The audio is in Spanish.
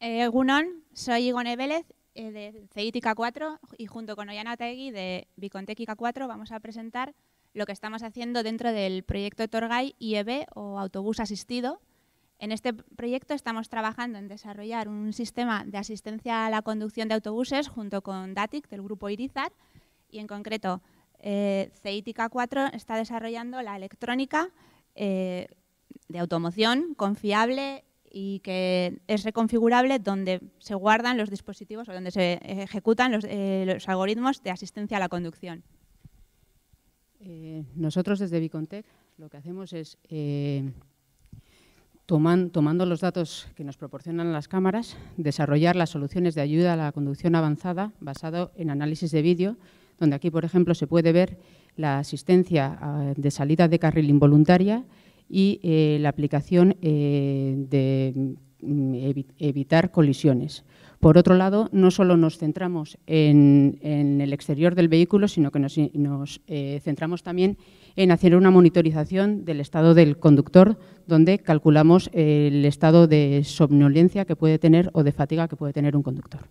Eh, soy Igone Vélez eh, de Ceitica 4 y junto con Ollana Tegui de Bicontec 4 vamos a presentar lo que estamos haciendo dentro del proyecto Torgay IEB o Autobús Asistido. En este proyecto estamos trabajando en desarrollar un sistema de asistencia a la conducción de autobuses junto con DATIC del grupo Irizar y en concreto eh, 4 está desarrollando la electrónica eh, de automoción confiable y que es reconfigurable donde se guardan los dispositivos o donde se ejecutan los, eh, algoritmos de asistencia a la conducción. Eh, nosotros desde Bicontec lo que hacemos es, eh, tomando los datos que nos proporcionan las cámaras, desarrollar las soluciones de ayuda a la conducción avanzada basado en análisis de vídeo, donde aquí, por ejemplo, se puede ver la asistencia ah, de salida de carril involuntaria y eh, la aplicación eh, de mm, evitar colisiones. Por otro lado, no solo nos centramos en, el exterior del vehículo, sino que nos, eh, centramos también en hacer una monitorización del estado del conductor, donde calculamos el estado de somnolencia que puede tener o de fatiga que puede tener un conductor.